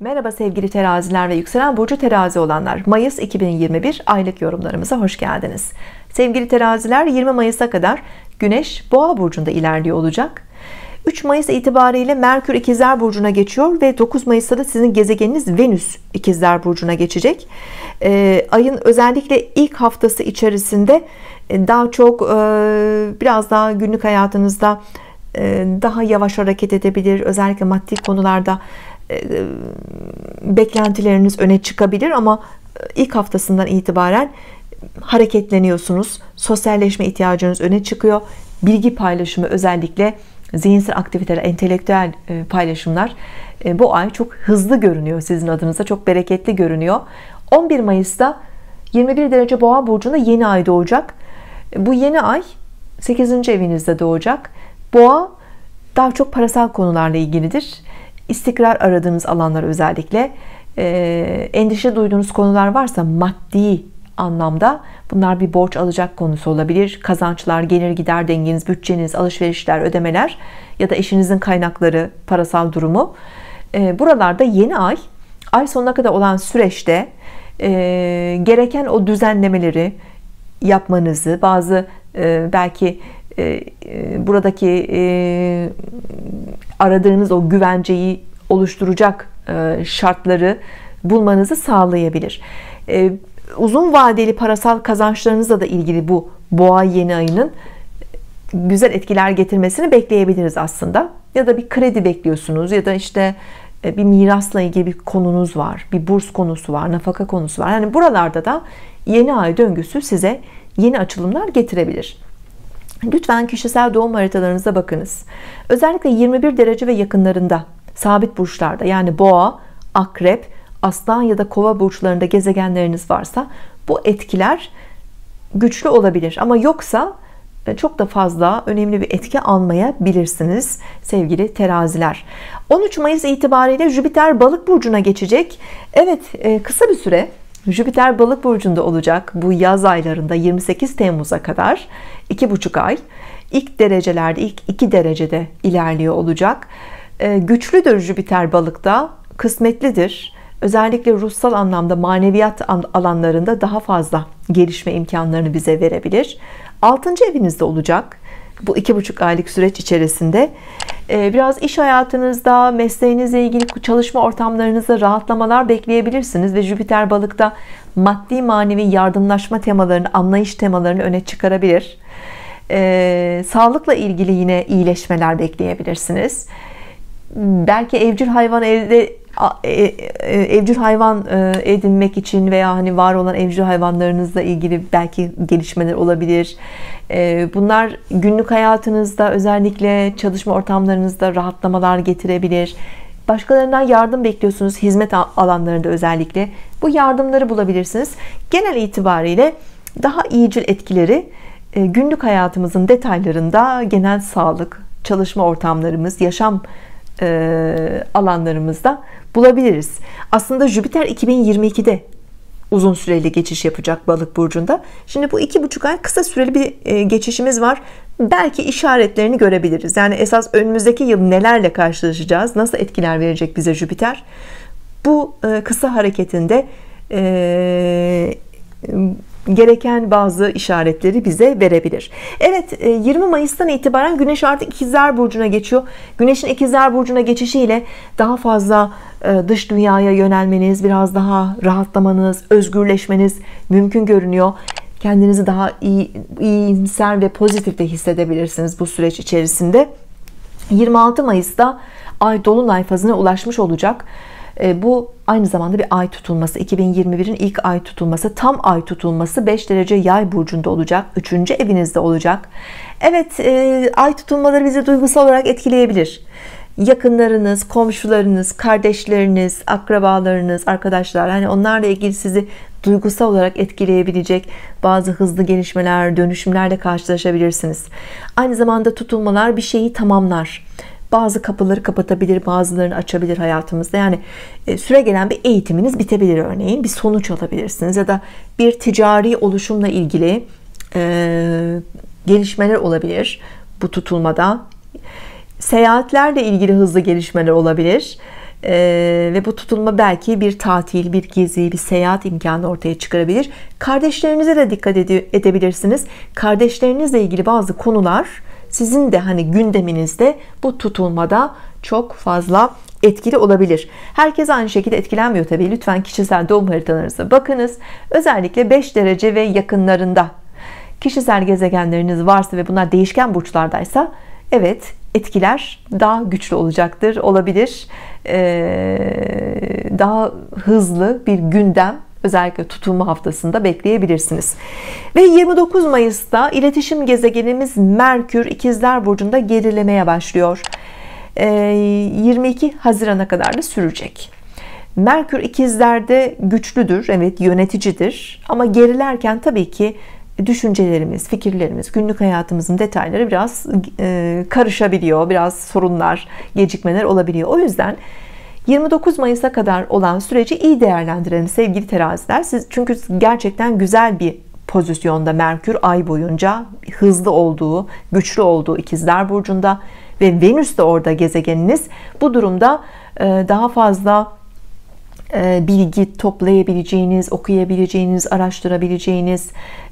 Merhaba sevgili teraziler ve yükselen burcu terazi olanlar. Mayıs 2021 aylık yorumlarımıza hoş geldiniz. Sevgili teraziler 20 Mayıs'a kadar Güneş Boğa burcunda ilerliyor olacak. 3 Mayıs itibariyle Merkür İkizler burcuna geçiyor ve 9 Mayıs'ta da sizin gezegeniniz Venüs İkizler burcuna geçecek. E, ayın özellikle ilk haftası içerisinde e, daha çok e, biraz daha günlük hayatınızda e, daha yavaş hareket edebilir. Özellikle maddi konularda e, beklentileriniz öne çıkabilir ama e, ilk haftasından itibaren hareketleniyorsunuz. Sosyalleşme ihtiyacınız öne çıkıyor. Bilgi paylaşımı özellikle zihinsel aktiviteler, entelektüel e, paylaşımlar bu ay çok hızlı görünüyor sizin adınıza. Çok bereketli görünüyor. 11 Mayıs'ta 21 derece boğa burcunda yeni ay doğacak. Bu yeni ay 8. evinizde doğacak. Boğa daha çok parasal konularla ilgilidir istikrar aradığınız alanlar özellikle e, endişe duyduğunuz konular varsa maddi anlamda bunlar bir borç alacak konusu olabilir. Kazançlar, gelir gider dengeniz, bütçeniz, alışverişler, ödemeler ya da eşinizin kaynakları, parasal durumu. E, buralarda yeni ay, ay sonuna kadar olan süreçte e, gereken o düzenlemeleri yapmanızı, bazı e, belki e, e buradaki e, aradığınız o güvenceyi oluşturacak e, şartları bulmanızı sağlayabilir. E, uzun vadeli parasal kazançlarınızla da ilgili bu boğa yeni ayının güzel etkiler getirmesini bekleyebiliriz aslında. Ya da bir kredi bekliyorsunuz ya da işte e, bir mirasla ilgili bir konunuz var, bir burs konusu var, nafaka konusu var. Yani buralarda da yeni ay döngüsü size yeni açılımlar getirebilir. Lütfen kişisel doğum haritalarınıza bakınız. Özellikle 21 derece ve yakınlarında sabit burçlarda yani boğa, akrep, aslan ya da kova burçlarında gezegenleriniz varsa bu etkiler güçlü olabilir ama yoksa e, çok da fazla önemli bir etki almayabilirsiniz sevgili teraziler 13 Mayıs itibariyle Jüpiter balık burcuna geçecek Evet e, kısa bir süre Jüpiter balık burcunda olacak bu yaz aylarında 28 Temmuz'a kadar 2,5 ay ilk derecelerde ilk 2 derecede ilerliyor olacak ee, güçlüdür Jüpiter balıkta kısmetlidir özellikle ruhsal anlamda maneviyat alanlarında daha fazla gelişme imkanlarını bize verebilir 6. evinizde olacak bu iki buçuk aylık süreç içerisinde ee, biraz iş hayatınızda mesleğinizle ilgili çalışma ortamlarınızda rahatlamalar bekleyebilirsiniz ve Jüpiter balıkta maddi manevi yardımlaşma temalarını anlayış temalarını öne çıkarabilir ee, sağlıkla ilgili yine iyileşmeler bekleyebilirsiniz hmm, belki evcil hayvan evde e, e, e, evcil hayvan edinmek için veya hani var olan evcil hayvanlarınızla ilgili belki gelişmeler olabilir. Bunlar günlük hayatınızda özellikle çalışma ortamlarınızda rahatlamalar getirebilir. Başkalarından yardım bekliyorsunuz hizmet alanlarında özellikle. Bu yardımları bulabilirsiniz. Genel itibariyle daha iyicil etkileri günlük hayatımızın detaylarında genel sağlık, çalışma ortamlarımız, yaşam e, alanlarımızda bulabiliriz. Aslında Jüpiter 2022'de uzun süreli geçiş yapacak balık burcunda. Şimdi bu iki buçuk ay kısa süreli bir e, geçişimiz var. Belki işaretlerini görebiliriz. Yani esas önümüzdeki yıl nelerle karşılaşacağız, nasıl etkiler verecek bize Jüpiter. Bu e, kısa hareketinde e, gereken bazı işaretleri bize verebilir. Evet 20 e, Mayıs'tan itibaren Güneş artık İkizler Burcu'na geçiyor. Güneş'in İkizler Burcu'na geçişiyle daha fazla e, dış dünyaya yönelmeniz, biraz daha rahatlamanız, özgürleşmeniz mümkün görünüyor. Kendinizi daha iyi, iyimser ve pozitif de hissedebilirsiniz bu süreç içerisinde. 26 Mayıs'ta Ay Dolunay fazına ulaşmış olacak ee, bu aynı zamanda bir ay tutulması 2021'in ilk ay tutulması tam ay tutulması 5 derece yay burcunda olacak 3. evinizde olacak Evet e, ay tutulmaları bizi duygusal olarak etkileyebilir yakınlarınız, komşularınız, kardeşleriniz, akrabalarınız, arkadaşlar hani onlarla ilgili sizi duygusal olarak etkileyebilecek bazı hızlı gelişmeler, dönüşümlerle karşılaşabilirsiniz. Aynı zamanda tutulmalar bir şeyi tamamlar bazı kapıları kapatabilir bazılarını açabilir hayatımızda yani e, süre gelen bir eğitiminiz bitebilir örneğin bir sonuç alabilirsiniz ya da bir ticari oluşumla ilgili e, gelişmeler olabilir bu tutulmada seyahatlerle ilgili hızlı gelişmeler olabilir ee, ve bu tutulma belki bir tatil, bir gezi, bir seyahat imkanı ortaya çıkarabilir. Kardeşlerinize de dikkat ede edebilirsiniz. Kardeşlerinizle ilgili bazı konular sizin de hani gündeminizde bu tutulmada çok fazla etkili olabilir. Herkes aynı şekilde etkilenmiyor tabii. Lütfen kişisel doğum haritalarınıza bakınız. Özellikle 5 derece ve yakınlarında kişisel gezegenleriniz varsa ve bunlar değişken burçlardaysa evet etkiler daha güçlü olacaktır olabilir ee, daha hızlı bir gündem özellikle tutulma haftasında bekleyebilirsiniz. Ve 29 Mayıs'ta iletişim gezegenimiz Merkür ikizler Burcu'nda gerilemeye başlıyor. 22 ee, Haziran'a kadar da sürecek. Merkür ikizlerde güçlüdür, evet yöneticidir ama gerilerken tabii ki düşüncelerimiz, fikirlerimiz, günlük hayatımızın detayları biraz e, karışabiliyor, biraz sorunlar, gecikmeler olabiliyor. O yüzden 29 Mayıs'a kadar olan süreci iyi değerlendirelim sevgili teraziler. Siz, çünkü gerçekten güzel bir pozisyonda Merkür ay boyunca hızlı olduğu, güçlü olduğu ikizler burcunda ve Venüs de orada gezegeniniz. Bu durumda daha fazla e, bilgi toplayabileceğiniz, okuyabileceğiniz, araştırabileceğiniz,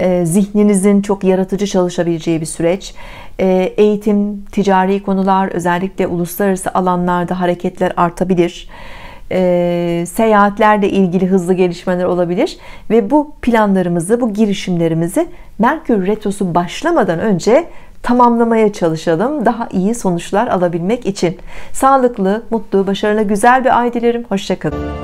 e, zihninizin çok yaratıcı çalışabileceği bir süreç. E, eğitim, ticari konular, özellikle uluslararası alanlarda hareketler artabilir. Seyahatlerle ilgili hızlı gelişmeler olabilir ve bu planlarımızı, bu girişimlerimizi Merkür Retrosu başlamadan önce tamamlamaya çalışalım daha iyi sonuçlar alabilmek için. Sağlıklı, mutlu, başarılı, güzel bir ay dilerim. Hoşçakalın.